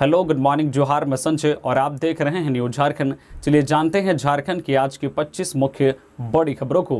hello good morning जोहार मैं संजय और आप देख रहे हैं न्यूज झारखंड चलिए जानते हैं झारखंड की आज की 25 मुख्य बड़ी खबरों को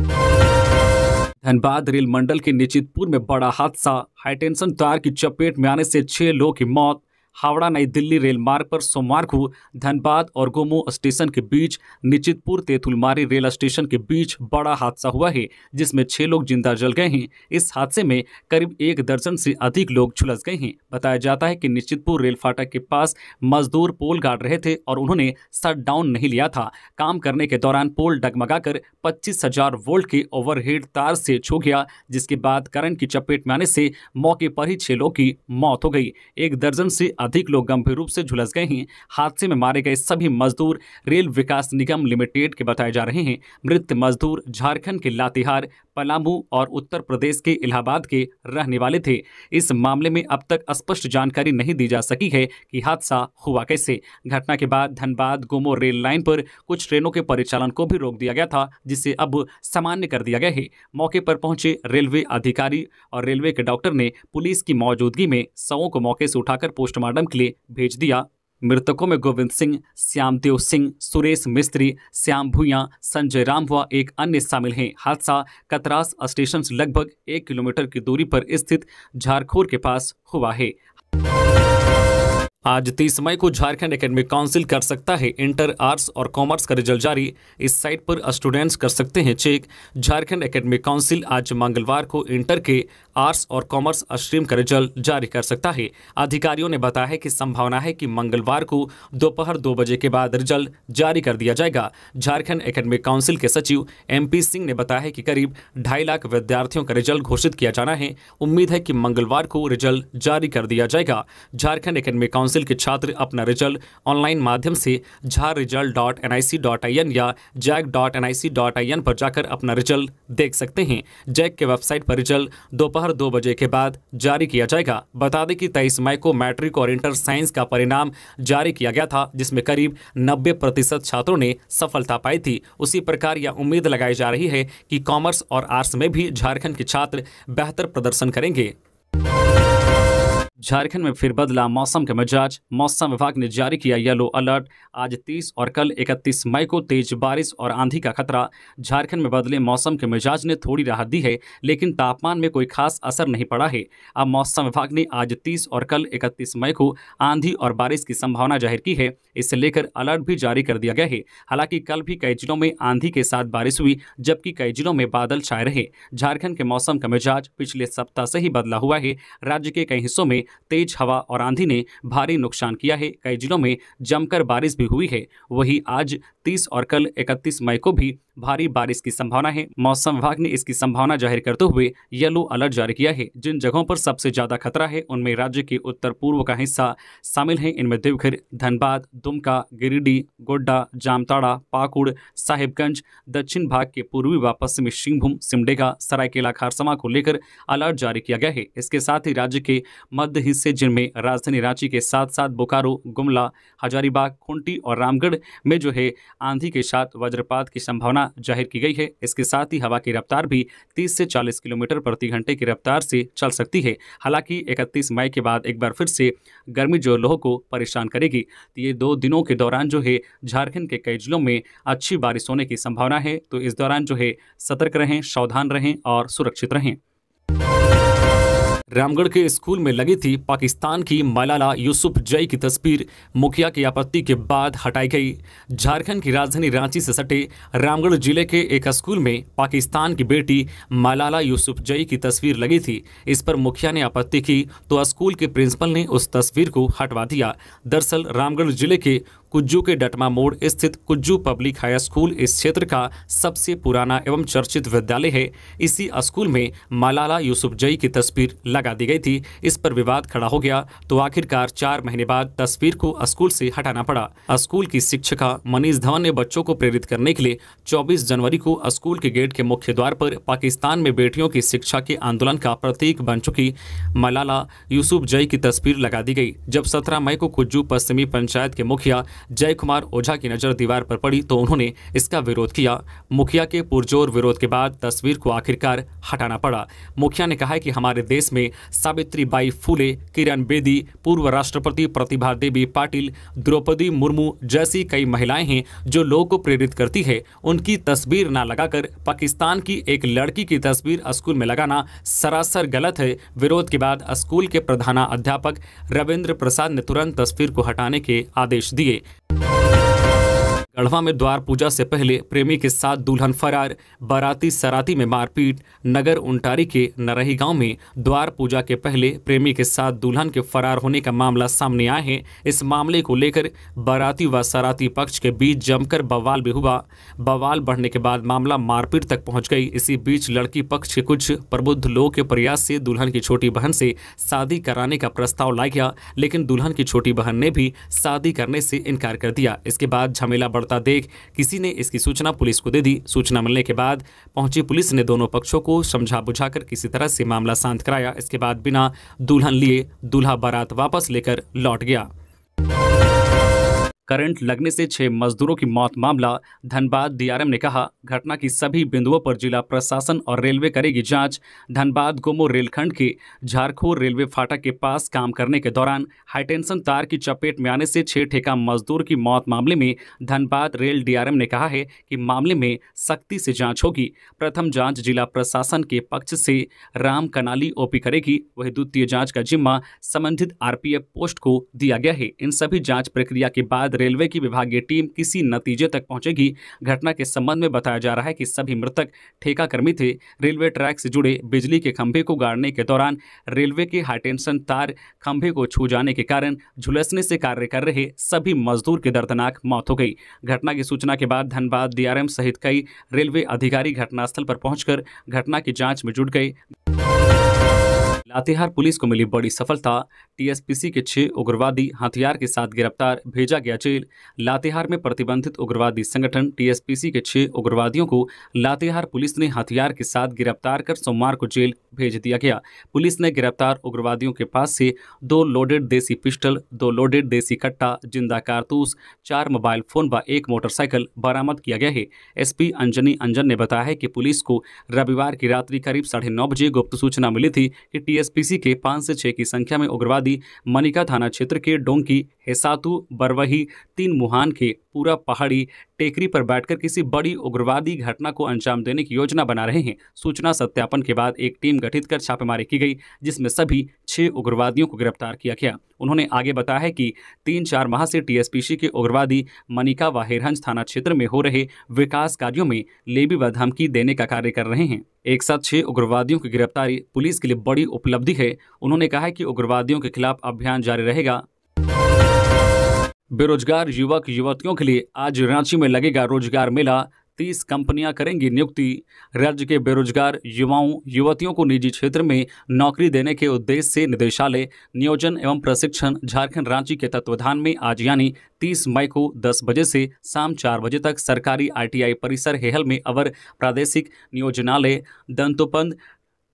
धनबाद रेल मंडल के निचितपुर में बड़ा हादसा हाईटेंशन तार की चपेट में आने से छह लोगों की मौत हावड़ा नई दिल्ली रेल मार्ग पर सोमवार को धनबाद और गोमो स्टेशन के बीच निचितपुर तेतुलमारी रेल स्टेशन के बीच बड़ा हादसा हुआ है जिसमें छह लोग जिंदा जल गए हैं इस हादसे में करीब एक दर्जन से अधिक लोग झुलस गए हैं बताया जाता है कि निचितपुर रेल फाटक के पास मजदूर पोल गाड़ रहे थे और उन्होंने शट डाउन नहीं लिया था काम करने के दौरान पोल डगमगाकर पच्चीस हजार वोल्ट के ओवरहेड तार से छू गया जिसके बाद करंट की चपेट में आने से मौके पर ही छह लोग की मौत हो गई एक दर्जन से अधिक लोग गंभीर रूप से झुलस गए हैं हादसे में मारे गए सभी मजदूर रेल विकास निगम लिमिटेड के बताए जा रहे हैं मृत मजदूर झारखंड के लातेहार पलामू और उत्तर प्रदेश के इलाहाबाद के रहने वाले थे इस मामले में अब तक स्पष्ट जानकारी नहीं दी जा सकी है कि हादसा हुआ कैसे घटना के बाद धनबाद गोमो रेल लाइन पर कुछ ट्रेनों के परिचालन को भी रोक दिया गया था जिसे अब सामान्य कर दिया गया है मौके पर पहुंचे रेलवे अधिकारी और रेलवे के डॉक्टर ने पुलिस की मौजूदगी में सवों को मौके से उठाकर पोस्टमार्टम के लिए भेज दिया मृतकों में गोविंद सिंह श्यामदेव सिंह सुरेश मिस्त्री श्याम भूया संजय राम व एक अन्य शामिल हैं हादसा कतरास स्टेशन से लगभग एक किलोमीटर की दूरी पर स्थित झारखोर के पास हुआ है आज 30 मई को झारखंड एकेडमिक काउंसिल कर सकता है इंटर आर्ट्स और कॉमर्स का रिजल्ट जारी इस साइट पर स्टूडेंट्स कर सकते हैं चेक झारखंड एकेडमिक काउंसिल आज मंगलवार को इंटर के आर्ट्स और कॉमर्स स्ट्रीम का रिजल्ट जारी कर सकता है अधिकारियों ने बताया है कि संभावना है कि मंगलवार को दोपहर दो बजे के बाद रिजल्ट जारी कर दिया जाएगा झारखंड एकेडमिक काउंसिल के सचिव एमपी सिंह ने बताया है कि करीब ढाई लाख विद्यार्थियों का रिजल्ट घोषित किया जाना है उम्मीद है कि मंगलवार को रिजल्ट जारी कर दिया जाएगा झारखंड एकेडमिक काउंसिल के छात्र अपना रिजल्ट ऑनलाइन माध्यम से Jhar result dot N I C dot I N या JAC dot N I C dot I N पर जाकर अपना रिजल्ट देख सकते हैं जैक के वेबसाइट पर रिजल्ट दोपहर दोपहर दो बजे के बाद जारी किया जाएगा बता दें कि तेईस मई को मैट्रिक और इंटर साइंस का परिणाम जारी किया गया था जिसमें करीब नब्बे प्रतिशत छात्रों ने सफलता पाई थी उसी प्रकार यह उम्मीद लगाई जा रही है कि कॉमर्स और आर्ट्स में भी झारखंड के छात्र बेहतर प्रदर्शन करेंगे झारखंड में फिर बदला मौसम का मिजाज मौसम विभाग ने जारी किया येलो अलर्ट आज 30 और कल 31 मई को तेज बारिश और आंधी का खतरा झारखंड में बदले मौसम के मिजाज ने थोड़ी राहत दी है लेकिन तापमान में कोई खास असर नहीं पड़ा है अब मौसम विभाग ने आज 30 और कल 31 मई को आंधी और बारिश की संभावना जाहिर की है इसे लेकर अलर्ट भी जारी कर दिया गया है हालांकि कल भी कई जिलों में आंधी के साथ बारिश हुई जबकि कई जिलों में बादल छाए रहे झारखंड के मौसम का मिजाज पिछले सप्ताह से ही बदला हुआ है राज्य के कई हिस्सों में तेज हवा और आंधी ने भारी नुकसान किया है कई जिलों में जमकर बारिश भी हुई है वहीं आज तीस और कल इकतीस मई को भी भारी बारिश की संभावना है मौसम विभाग ने इसकी संभावना जाहिर करते हुए येलो अलर्ट जारी किया है जिन जगहों पर सबसे ज्यादा खतरा है उनमें राज्य के उत्तर पूर्व का हिस्सा शामिल है इनमें देवघर धनबाद दुमका गिरिडीह गोड्डा जामताड़ा पाकुड़ साहिबगंज दक्षिण भाग के पूर्वी व पश्चिमी सिंहभूम सिमडेगा सरायकेला खारसमा को लेकर अलर्ट जारी किया गया है इसके साथ ही राज्य के मध्य हिस्से जिनमें राजधानी रांची के साथ साथ बोकारो गुमला हजारीबाग खुंटी और रामगढ़ में जो है आंधी के साथ वज्रपात की संभावना जाहिर की गई है इसके साथ ही हवा की रफ्तार भी 30 से 40 किलोमीटर प्रति घंटे की रफ्तार से चल सकती है हालांकि 31 मई के बाद एक बार फिर से गर्मी जो लोगों को परेशान करेगी तो ये दो दिनों के दौरान जो है झारखंड के कई जिलों में अच्छी बारिश होने की संभावना है तो इस दौरान जो है सतर्क रहें सावधान रहें और सुरक्षित रहें रामगढ़ के स्कूल में लगी थी पाकिस्तान की मलाला यूसुफ जई की तस्वीर मुखिया की आपत्ति के बाद हटाई गई झारखंड की राजधानी रांची से सटे रामगढ़ जिले के एक स्कूल में पाकिस्तान की बेटी मलाला यूसुफ जई की तस्वीर लगी थी इस पर मुखिया ने आपत्ति की तो स्कूल के प्रिंसिपल ने उस तस्वीर को हटवा दिया दरअसल रामगढ़ जिले के कुज्जू के डटमा मोड़ स्थित कुज्जू पब्लिक हाई स्कूल इस क्षेत्र का सबसे पुराना एवं चर्चित विद्यालय है इसी स्कूल में मलाला यूसुफजई की तस्वीर लगा दी गई थी इस पर विवाद खड़ा हो गया तो आखिरकार चार महीने बाद तस्वीर को स्कूल से हटाना पड़ा स्कूल की शिक्षिका मनीष धवन ने बच्चों को प्रेरित करने के लिए चौबीस जनवरी को स्कूल के गेट के मुख्य द्वार पर पाकिस्तान में बेटियों की शिक्षा के आंदोलन का प्रतीक बन चुकी मलाला यूसुफ जई की तस्वीर लगा दी गई जब सत्रह मई को कुज्जू पश्चिमी पंचायत के मुखिया जय कुमार ओझा की नज़र दीवार पर पड़ी तो उन्होंने इसका विरोध किया मुखिया के पुरजोर विरोध के बाद तस्वीर को आखिरकार हटाना पड़ा मुखिया ने कहा कि हमारे देश में सावित्री बाई फूले किरण बेदी पूर्व राष्ट्रपति प्रतिभा देवी पाटिल द्रौपदी मुर्मू जैसी कई महिलाएं हैं जो लोगों को प्रेरित करती है उनकी तस्वीर ना लगाकर पाकिस्तान की एक लड़की की तस्वीर स्कूल में लगाना सरासर गलत है विरोध के बाद स्कूल के प्रधानाध्यापक रविंद्र प्रसाद ने तुरंत तस्वीर को हटाने के आदेश दिए गढ़वा में द्वार पूजा से पहले प्रेमी के साथ दुल्हन फरार बाराती सराती में मारपीट नगर उंटारी के नरही गांव में द्वार पूजा के पहले प्रेमी के साथ दुल्हन के फरार होने का मामला सामने आए हैं इस मामले को लेकर बाराती व सराती पक्ष के बीच जमकर बवाल भी हुआ बवाल बढ़ने के बाद मामला मारपीट तक पहुंच गई इसी बीच लड़की पक्ष के कुछ प्रबुद्ध लोगों के प्रयास से दुल्हन की छोटी बहन से शादी कराने का प्रस्ताव लाया गया लेकिन दुल्हन की छोटी बहन ने भी शादी करने से इनकार कर दिया इसके बाद झमेला दौड़ता देख किसी ने इसकी सूचना पुलिस को दे दी सूचना मिलने के बाद पहुंची पुलिस ने दोनों पक्षों को समझा बुझाकर किसी तरह से मामला शांत कराया इसके बाद बिना दुल्हन लिए दूल्हा बारात वापस लेकर लौट गया करंट लगने से छह मजदूरों की मौत मामला धनबाद डीआरएम ने कहा घटना की सभी बिंदुओं पर जिला प्रशासन और रेलवे करेगी जांच धनबाद गोमो रेलखंड के झारखोर रेलवे फाटक के पास काम करने के दौरान हाईटेंशन तार की चपेट में आने से छह ठेका मजदूर की मौत मामले में धनबाद रेल डीआरएम ने कहा है कि मामले में सख्ती से जाँच होगी प्रथम जाँच जिला प्रशासन के पक्ष से राम कनाली ओपी करेगी वही द्वितीय जाँच का जिम्मा संबंधित आरपीएफ पोस्ट को दिया गया है इन सभी जाँच प्रक्रिया के बाद रेलवे की विभागीय टीम किसी नतीजे तक पहुंचेगी घटना के संबंध में बताया जा रहा है कि सभी मृतक ठेका कर्मी थे रेलवे ट्रैक से जुड़े बिजली के खंभे को गाड़ने के दौरान रेलवे के हाईटेंशन तार खंभे को छू जाने के कारण झुलसने से कार्य कर रहे सभी मजदूर की दर्दनाक मौत हो गई घटना की सूचना के बाद धनबाद डीआरएम सहित कई रेलवे अधिकारी घटनास्थल पर पहुंचकर घटना की जांच में जुट गए लातेहार पुलिस को मिली बड़ी सफलता टीएसपीसी के छह उग्रवादी हथियार के साथ गिरफ्तार भेजा गया जेल लातेहार में प्रतिबंधित उग्रवादी संगठन टीएसपीसी के छह उग्रवादियों को लातेहार पुलिस ने हथियार के साथ गिरफ्तार कर सोमवार को जेल भेज दिया गया पुलिस ने गिरफ्तार उग्रवादियों के पास से दो लोडेड देसी पिस्टल दो लोडेड देसी कट्टा जिंदा कारतूस चार मोबाइल फोन व एक मोटरसाइकिल बरामद किया गया है एस अंजनी अंजन ने बताया है कि पुलिस को रविवार की रात्रि करीब साढ़े बजे गुप्त सूचना मिली थी की टीएसपीसी के पांच से छह की संख्या में उग्रवादी मनिका थाना क्षेत्र के डोंकी एसातु बरवही तीन मुहान के पूरा पहाड़ी टेकरी पर बैठकर किसी बड़ी उग्रवादी घटना को अंजाम देने की योजना बना रहे हैं सूचना सत्यापन के बाद एक टीम गठित कर छापेमारी की गई जिसमें सभी छह उग्रवादियों को गिरफ्तार किया गया उन्होंने आगे बताया है कि तीन चार माह से टीएसपीसी के उग्रवादी मनिका व थाना क्षेत्र में हो रहे विकास कार्यों में लेबी व धमकी देने का कार्य कर रहे हैं एक साथ छह उग्रवादियों की गिरफ्तारी पुलिस के लिए बड़ी उपलब्धि है उन्होंने कहा है कि उग्रवादियों के खिलाफ अभियान जारी रहेगा बेरोजगार युवक युवतियों के लिए आज रांची में लगेगा रोजगार मेला तीस कंपनियां करेंगी नियुक्ति राज्य के बेरोजगार युवाओं युवतियों को निजी क्षेत्र में नौकरी देने के उद्देश्य से निदेशालय नियोजन एवं प्रशिक्षण झारखंड रांची के तत्वाधान में आज यानी 30 मई को 10 बजे से शाम 4 बजे तक सरकारी आईटीआई परिसर हेहल में अवर प्रादेशिक नियोजनालय दंतोपंद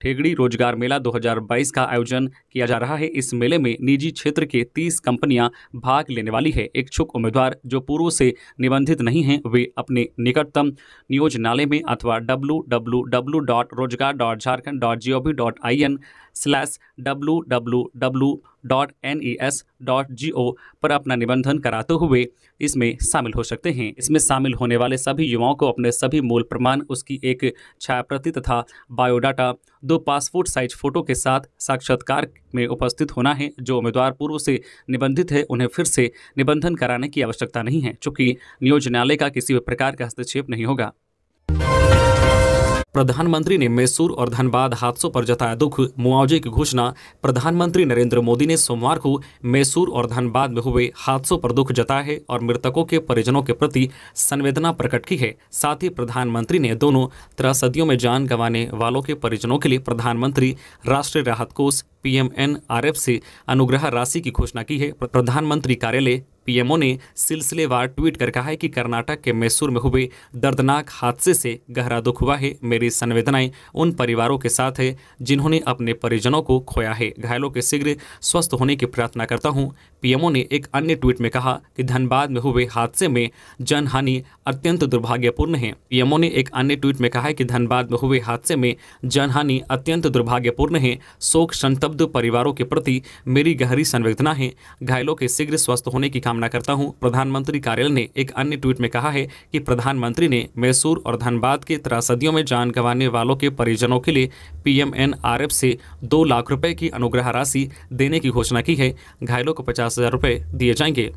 ठेगड़ी रोजगार मेला 2022 का आयोजन किया जा रहा है इस मेले में निजी क्षेत्र के 30 कंपनियां भाग लेने वाली है इच्छुक उम्मीदवार जो पूर्व से निबंधित नहीं हैं वे अपने निकटतम नियोजनालय में अथवा W W W dot Rojgar dot Jharkhand dot G O V dot I N slash W W W dot N E S dot G O पर अपना निबंधन कराते हुए इसमें शामिल हो सकते हैं इसमें शामिल होने वाले सभी युवाओं को अपने सभी मूल प्रमाण उसकी एक छायाप्रति तथा बायोडाटा दो पासपोर्ट साइज फोटो के साथ साक्षात्कार में उपस्थित होना है जो उम्मीदवार पूर्व से निबंधित है उन्हें फिर से निबंधन कराने की आवश्यकता नहीं है चूँकि नियोजनालय का किसी भी प्रकार का हस्तक्षेप नहीं होगा प्रधानमंत्री ने मैसूर और धनबाद हादसों पर जताया दुख मुआवजे की घोषणा प्रधानमंत्री नरेंद्र मोदी ने सोमवार को मैसूर और धनबाद में हुए हादसों पर दुख जताया है और मृतकों के परिजनों के प्रति संवेदना प्रकट की है साथ ही प्रधानमंत्री ने दोनों त्रासदियों में जान गंवाने वालों के परिजनों के लिए प्रधानमंत्री राष्ट्रीय राहत कोष पी एम से अनुग्रह राशि की घोषणा की है प्रधानमंत्री कार्यालय पीएमओ ने सिलसिलेवार ट्वीट कर कहा है कि कर्नाटक के मैसूर में हुए दर्दनाक हादसे से गहरा दुख हुआ है मेरी संवेदनाएं उन परिवारों के साथ है जिन्होंने अपने परिजनों को खोया है घायलों के शीघ्र स्वस्थ होने की प्रार्थना करता हूं पीएमओ ने एक अन्य ट्वीट में कहा कि धनबाद में हुए हादसे में जनहानि अत्यंत दुर्भाग्यपूर्ण है पीएमओ ने एक अन्य ट्वीट में कहा है कि धनबाद में हुए हादसे में जनहानि अत्यंत दुर्भाग्यपूर्ण है शोक संतब्ध परिवारों के प्रति मेरी गहरी संवेदना है घायलों के शीघ्र स्वस्थ होने की कामना कामना करता हूं प्रधानमंत्री कार्यालय ने एक अन्य ट्वीट में कहा है कि प्रधानमंत्री ने मैसूर और धनबाद के त्रासदियों में जान गंवाने वालों के परिजनों के लिए पीएमएनआरएफ से दो लाख रुपए की अनुग्रह राशि देने की घोषणा की है घायलों को पचास हजार रुपये दिए जाएंगे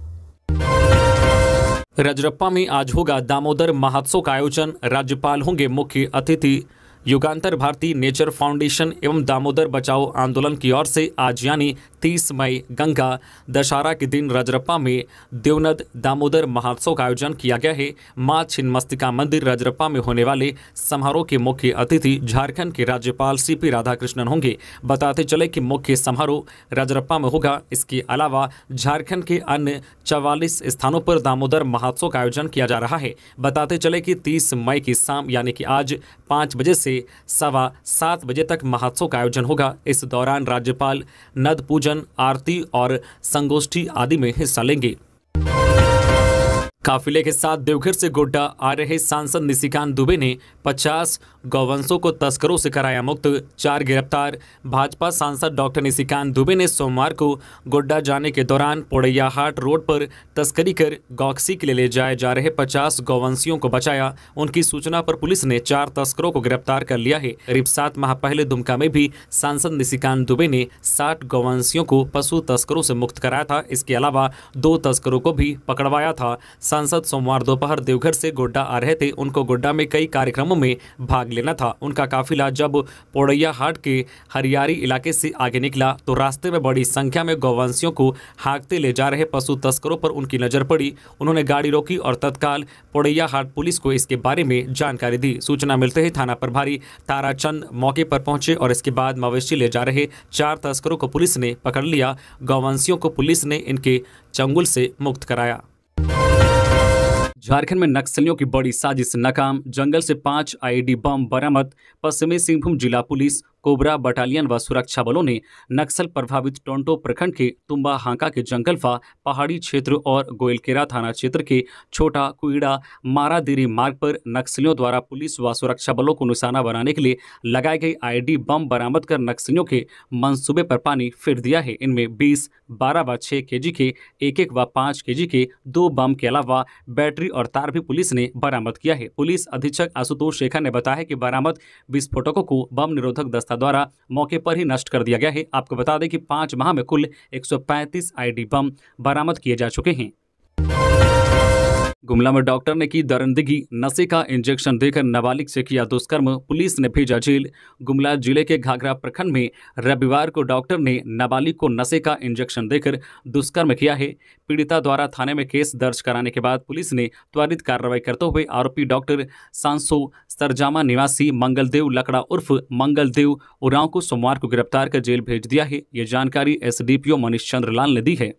रजरप्पा में आज होगा दामोदर महोत्सव का आयोजन राज्यपाल होंगे मुख्य अतिथि युगांतर भारती नेचर फाउंडेशन एवं दामोदर बचाओ आंदोलन की ओर से आज यानी 30 मई गंगा दशहरा के दिन रजरप्पा में देवनद दामोदर महोत्सव का आयोजन किया गया है माँ छिन्मस्तिका मंदिर रजरप्पा में होने वाले समारोह के मुख्य अतिथि झारखंड के राज्यपाल सीपी राधाकृष्णन होंगे बताते चले कि मुख्य समारोह रजरप्पा में होगा इसके अलावा झारखंड के अन्य चवालीस स्थानों पर दामोदर महोत्सव का आयोजन किया जा रहा है बताते चले कि तीस मई की शाम यानी कि आज पाँच बजे से से सवा सात बजे तक महोत्सव का आयोजन होगा इस दौरान राज्यपाल नद पूजन आरती और संगोष्ठी आदि में हिस्सा लेंगे काफिले के साथ देवघर से गोड्डा आ रहे सांसद निशिकांत दुबे ने 50 गौवंशों को तस्करों से कराया मुक्त चार गिरफ्तार भाजपा सांसद डॉक्टर निशिकांत दुबे ने सोमवार को गोड्डा जाने के दौरान पोड़ैयाहाट रोड पर तस्करी कर गौक्सी के लिए ले जाए जा रहे 50 गौवंशियों को बचाया उनकी सूचना पर पुलिस ने चार तस्करों को गिरफ्तार कर लिया है करीब सात माह पहले दुमका में भी सांसद निशिकांत दुबे ने साठ गौवंशियों को पशु तस्करों से मुक्त कराया था इसके अलावा दो तस्करों को भी पकड़वाया था सांसद सोमवार दोपहर देवघर से गोड्डा आ रहे थे उनको गोड्डा में कई कार्यक्रमों में भाग भाग लेना था उनका काफिला जब पोड़ैया हाट के हरियारी इलाके से आगे निकला तो रास्ते में बड़ी संख्या में गौवंशियों को हाँकते ले जा रहे पशु तस्करों पर उनकी नज़र पड़ी उन्होंने गाड़ी रोकी और तत्काल पोड़ैया हाट पुलिस को इसके बारे में जानकारी दी सूचना मिलते ही थाना प्रभारी ताराचंद मौके पर पहुंचे और इसके बाद मवेशी ले जा रहे चार तस्करों को पुलिस ने पकड़ लिया गौवंशियों को पुलिस ने इनके चंगुल से मुक्त कराया झारखंड में नक्सलियों की बड़ी साजिश नाकाम जंगल से पांच आईडी बम बरामद पश्चिमी सिंहभूम जिला पुलिस कोबरा बटालियन व सुरक्षा बलों ने नक्सल प्रभावित टोंटो प्रखंड के तुम्बा हांका के जंगल व पहाड़ी क्षेत्र और गोयलकेरा थाना क्षेत्र के छोटा कुईड़ा मारादेरी मार्ग पर नक्सलियों द्वारा पुलिस व सुरक्षा बलों को निशाना बनाने के लिए लगाए गए आईडी बम बरामद कर नक्सलियों के मंसूबे पर पानी फिर दिया है इनमें बीस बारह व छः के के एक एक व पाँच के के दो बम के अलावा बैटरी और तार भी पुलिस ने बरामद किया है पुलिस अधीक्षक आशुतोष शेखर ने बताया कि बरामद विस्फोटकों को बम निरोधक दस्ता संस्था द्वारा मौके पर ही नष्ट कर दिया गया है आपको बता दें कि पाँच माह में कुल 135 आईडी बम बरामद किए जा चुके हैं गुमला में डॉक्टर ने की दरंदगी नशे का इंजेक्शन देकर नाबालिग से किया दुष्कर्म पुलिस ने भेजा जेल गुमला जिले के घाघरा प्रखंड में रविवार को डॉक्टर ने नाबालिग को नशे का इंजेक्शन देकर दुष्कर्म किया है पीड़िता द्वारा थाने में केस दर्ज कराने के बाद पुलिस ने त्वरित कार्रवाई करते हुए आरोपी डॉक्टर सांसो सरजामा निवासी मंगलदेव लकड़ा उर्फ मंगलदेव उरांव को सोमवार को गिरफ्तार कर जेल भेज दिया है ये जानकारी एस मनीष चंद्र लाल ने दी है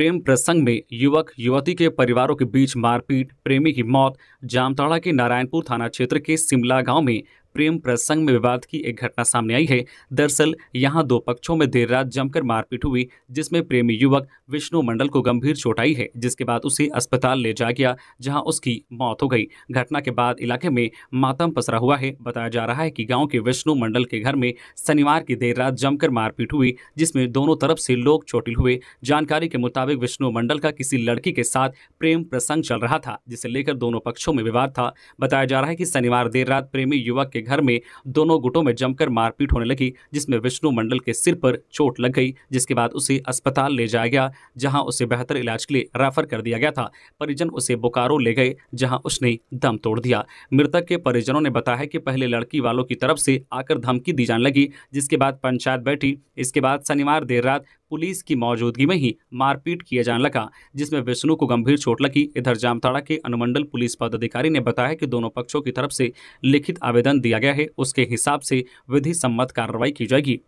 प्रेम प्रसंग में युवक युवती के परिवारों के बीच मारपीट प्रेमी की मौत जामताड़ा के नारायणपुर थाना क्षेत्र के सिमला गांव में प्रेम प्रसंग में विवाद की एक घटना सामने आई है दरअसल यहां दो पक्षों में देर रात जमकर मारपीट हुई जिसमें प्रेमी युवक विष्णु मंडल को गंभीर चोट आई है जिसके बाद उसे अस्पताल ले जाया गया जहां उसकी मौत हो गई घटना के बाद इलाके में मातम पसरा हुआ है बताया जा रहा है कि गाँव के विष्णु मंडल के घर में शनिवार की देर रात जमकर मारपीट हुई जिसमें दोनों तरफ से लोग चोटिल हुए जानकारी के मुताबिक विष्णु मंडल का किसी लड़की के साथ प्रेम प्रसंग चल रहा था जिसे लेकर दोनों पक्षों में विवाद था बताया जा रहा है कि शनिवार देर रात प्रेमी युवक के घर में दोनों गुटों में जमकर मारपीट होने लगी जिसमें विष्णु मंडल के सिर पर चोट लग गई जिसके बाद उसे अस्पताल ले जाया गया जहां उसे बेहतर इलाज के लिए रेफर कर दिया गया था परिजन उसे बोकारो ले गए जहां उसने दम तोड़ दिया मृतक के परिजनों ने बताया कि पहले लड़की वालों की तरफ से आकर धमकी दी जाने लगी जिसके बाद पंचायत बैठी इसके बाद शनिवार देर रात पुलिस की मौजूदगी में ही मारपीट किया जाने लगा जिसमें विष्णु को गंभीर चोट लगी इधर जामताड़ा के अनुमंडल पुलिस पदाधिकारी ने बताया कि दोनों पक्षों की तरफ से लिखित आवेदन दिया दिया गया है उसके हिसाब से विधि सम्मत कार्रवाई की जाएगी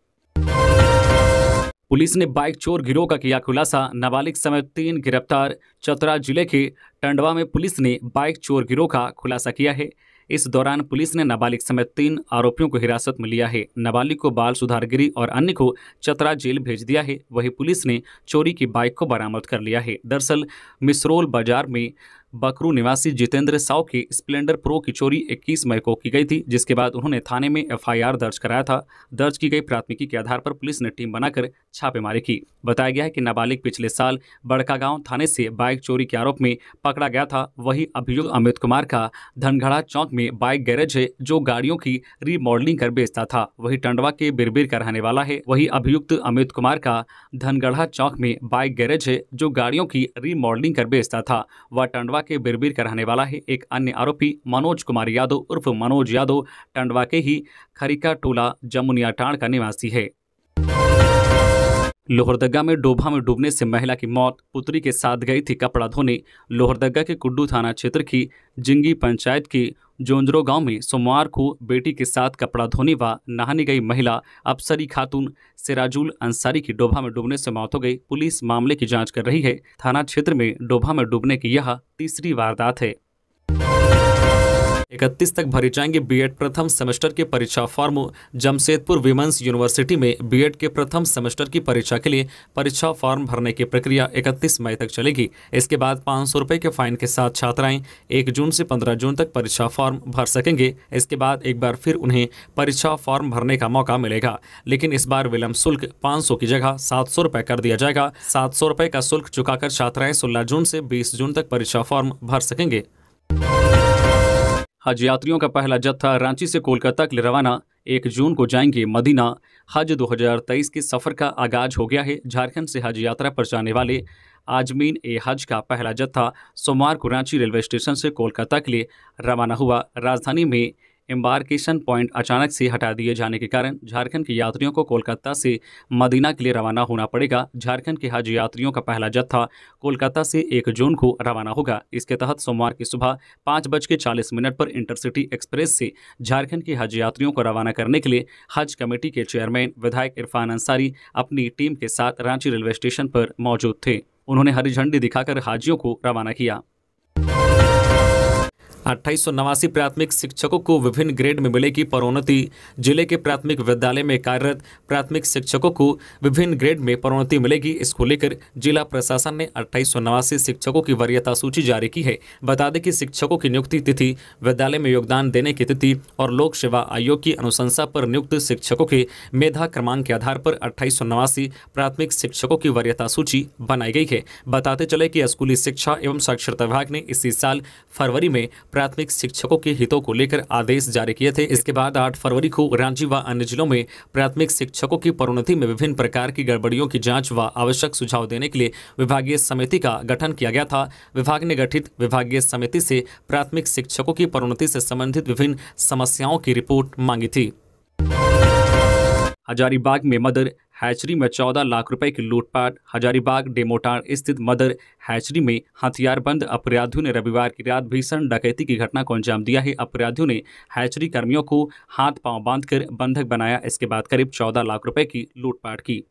पुलिस ने बाइक चोर गिरोह का किया खुलासा नाबालिग समेत तीन गिरफ्तार चतरा जिले के टंडवा में पुलिस ने बाइक चोर गिरोह का खुलासा किया है इस दौरान पुलिस ने नाबालिग समेत तीन आरोपियों को हिरासत में लिया है नाबालिग को बाल सुधार गिरी और अन्य को चतरा जेल भेज दिया है वहीं पुलिस ने चोरी की बाइक को बरामद कर लिया है दरअसल मिसरोल बाजार में बकरू निवासी जितेंद्र साव की स्प्लेंडर प्रो की चोरी 21 मई को की गई थी जिसके बाद उन्होंने थाने में एफआईआर दर्ज कराया था दर्ज की गई प्राथमिकी के आधार पर पुलिस ने टीम बनाकर छापेमारी की बताया गया है कि नाबालिग पिछले साल बड़कागांव थाने से बाइक चोरी के आरोप में पकड़ा गया था वही अभियुक्त अमित कुमार का धनघड़ा चौक में बाइक गैरेज है जो गाड़ियों की रीमॉडलिंग कर बेचता था वही टंडवा के बिरबिर का रहने वाला है वही अभियुक्त अमित कुमार का धनगढ़ा चौक में बाइक गैरेज है जो गाड़ियों की रीमॉडलिंग कर बेचता था वह टंडवा के बिरबीर का रहने वाला है एक अन्य आरोपी मनोज कुमार यादव उर्फ मनोज यादव टंडवा के ही खरीका टोला जमुनिया टाण का निवासी है लोहरदगा में डोभा में डूबने से महिला की मौत पुत्री के साथ गई थी कपड़ा धोने लोहरदगा के कुड्डू थाना क्षेत्र की जिंगी पंचायत के जोंजरो गांव में सोमवार को बेटी के साथ कपड़ा धोने व नहाने गई महिला अफसरी खातून सिराजुल अंसारी की डोभा में डूबने से मौत हो गई पुलिस मामले की जांच कर रही है थाना क्षेत्र में डोभा में डूबने की यह तीसरी वारदात है इकतीस तक भरे जाएंगे बीएड प्रथम सेमेस्टर के परीक्षा फॉर्म जमशेदपुर विमेंस यूनिवर्सिटी में बीएड के प्रथम सेमेस्टर की परीक्षा के लिए परीक्षा फॉर्म भरने की प्रक्रिया 31 मई तक चलेगी इसके बाद पाँच सौ के फाइन के साथ छात्राएं एक जून से पंद्रह जून तक परीक्षा फॉर्म भर सकेंगे इसके बाद एक बार फिर उन्हें परीक्षा फॉर्म भरने का मौका मिलेगा लेकिन इस बार विलम्ब शुल्क पाँच की जगह सात सौ कर दिया जाएगा सात सौ का शुल्क चुकाकर छात्राएं सोलह जून से बीस जून तक परीक्षा फॉर्म भर सकेंगे हज यात्रियों का पहला जत्था रांची से कोलकाता के लिए रवाना एक जून को जाएंगे मदीना हज 2023 के सफर का आगाज हो गया है झारखंड से हज यात्रा पर जाने वाले आजमीन ए हज का पहला जत्था सोमवार को रांची रेलवे स्टेशन से कोलकाता के लिए रवाना हुआ राजधानी में एम्बार्केशन पॉइंट अचानक से हटा दिए जाने के कारण झारखंड के यात्रियों को कोलकाता से मदीना के लिए रवाना होना पड़ेगा झारखंड के हज यात्रियों का पहला जत्था कोलकाता से एक जून को रवाना होगा इसके तहत सोमवार की सुबह पाँच बज के चालीस मिनट पर इंटरसिटी एक्सप्रेस से झारखंड के हज यात्रियों को रवाना करने के लिए हज कमेटी के चेयरमैन विधायक इरफान अंसारी अपनी टीम के साथ रांची रेलवे स्टेशन पर मौजूद थे उन्होंने हरी झंडी दिखाकर हाजियों को रवाना किया अट्ठाईस प्राथमिक शिक्षकों को विभिन्न ग्रेड में मिलेगी परोन्नति जिले के प्राथमिक विद्यालय में कार्यरत प्राथमिक शिक्षकों को विभिन्न ग्रेड में परोन्नति मिलेगी इसको लेकर जिला प्रशासन ने अट्ठाईस शिक्षकों की वरीयता सूची जारी की है बता दें कि शिक्षकों की नियुक्ति तिथि विद्यालय में योगदान देने की तिथि और लोक सेवा आयोग की अनुशंसा पर नियुक्त शिक्षकों के मेधा क्रमांक के आधार पर अट्ठाईस प्राथमिक शिक्षकों की वरीयता सूची बनाई गई है बताते चले कि स्कूली शिक्षा एवं साक्षरता विभाग ने इसी साल फरवरी में प्राथमिक शिक्षकों के हितों को लेकर आदेश जारी किए थे इसके बाद आठ फरवरी को रांची व अन्य जिलों में प्राथमिक शिक्षकों की पदोन्नति में विभिन्न प्रकार की गड़बड़ियों की जाँच व आवश्यक सुझाव देने के लिए विभागीय समिति का गठन किया गया था विभाग ने गठित विभागीय समिति से प्राथमिक शिक्षकों की पदोन्नति से संबंधित विभिन्न समस्याओं की रिपोर्ट मांगी थी हजारीबाग में मदर हैचरी में चौदह लाख रुपए की लूटपाट हजारीबाग डेमोटार स्थित मदर हैचरी में हथियारबंद अपराधियों ने रविवार की रात भीषण डकैती की घटना को अंजाम दिया है अपराधियों ने हैचरी कर्मियों को हाथ पांव बांधकर बंधक बनाया इसके बाद करीब चौदह लाख रुपए की लूटपाट की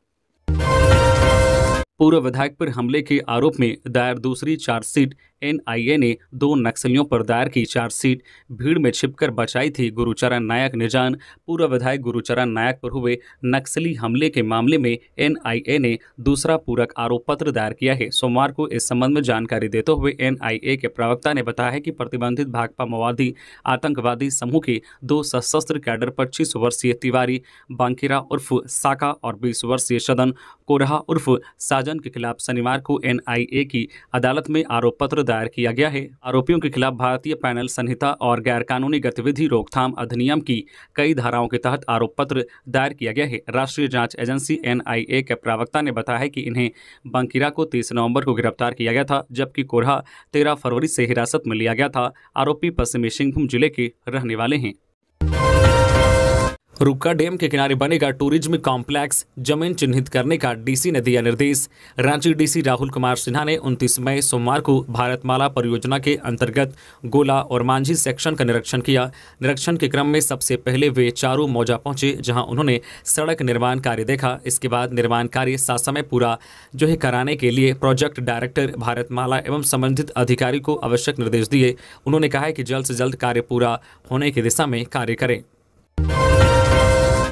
पूर्व विधायक पर हमले के आरोप में दायर दूसरी चार्जशीट एनआईए ने दो नक्सलियों पर दायर की चार्जशीट भीड़ में छिपकर बचाई थी गुरुचरण नायक निजान पूर्व विधायक गुरुचरण नायक पर हुए नक्सली हमले के मामले में एनआईए ने दूसरा पूरक आरोप पत्र दायर किया है सोमवार को इस संबंध में जानकारी देते हुए एनआईए के प्रवक्ता ने बताया है कि प्रतिबंधित भाकपा माओवादी आतंकवादी समूह के दो सशस्त्र कैडर पच्चीस वर्षीय तिवारी बांकीरा उर्फ साका और बीस वर्षीय सदन कोरहा उर्फ साजन के खिलाफ शनिवार को एनआईए की अदालत में आरोप पत्र दायर किया गया है आरोपियों के खिलाफ भारतीय पैनल संहिता और गैरकानूनी गतिविधि रोकथाम अधिनियम की कई धाराओं के तहत आरोप पत्र दायर किया गया है राष्ट्रीय जांच एजेंसी एन के प्रवक्ता ने बताया कि इन्हें बंकीरा को तीस नवम्बर को गिरफ्तार किया गया था जबकि कोरहा तेरह फरवरी से हिरासत में लिया गया था आरोपी पश्चिमी सिंहभूम जिले के रहने वाले हैं रुक्का डैम के किनारे बनेगा टूरिज्म कॉम्प्लेक्स जमीन चिन्हित करने का डीसी ने दिया निर्देश रांची डीसी राहुल कुमार सिन्हा ने 29 मई सोमवार को भारतमाला परियोजना के अंतर्गत गोला और मांझी सेक्शन का निरीक्षण किया निरीक्षण के क्रम में सबसे पहले वे चारू मौजा पहुंचे जहां उन्होंने सड़क निर्माण कार्य देखा इसके बाद निर्माण कार्य सासमय पूरा जो है कराने के लिए प्रोजेक्ट डायरेक्टर भारतमाला एवं संबंधित अधिकारी को आवश्यक निर्देश दिए उन्होंने कहा है कि जल्द से जल्द कार्य पूरा होने की दिशा में कार्य करें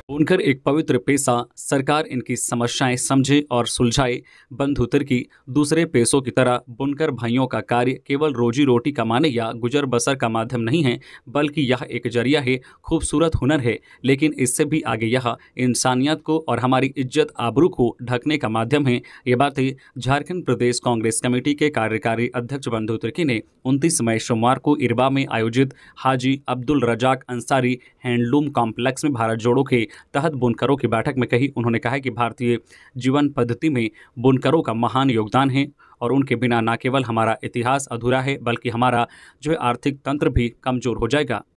बुनकर एक पवित्र पेशा सरकार इनकी समस्याएं समझे और सुलझाए बंधुतर की दूसरे पेशों की तरह बुनकर भाइयों का कार्य केवल रोजी रोटी कमाने या गुजर बसर का माध्यम नहीं है बल्कि यह एक जरिया है खूबसूरत हुनर है लेकिन इससे भी आगे यह इंसानियत को और हमारी इज्जत आबरू को ढकने का माध्यम है ये बातें झारखंड प्रदेश कांग्रेस कमेटी के कार्यकारी अध्यक्ष बंधु तिर्की ने उनतीस मई सोमवार को इरबा में आयोजित हाजी अब्दुल रजाक अंसारी हैंडलूम कॉम्प्लेक्स में भारत जोड़ो के तहत बुनकरों की बैठक में कही उन्होंने कहा कि भारतीय जीवन पद्धति में बुनकरों का महान योगदान है और उनके बिना न केवल हमारा इतिहास अधूरा है बल्कि हमारा जो आर्थिक तंत्र भी कमजोर हो जाएगा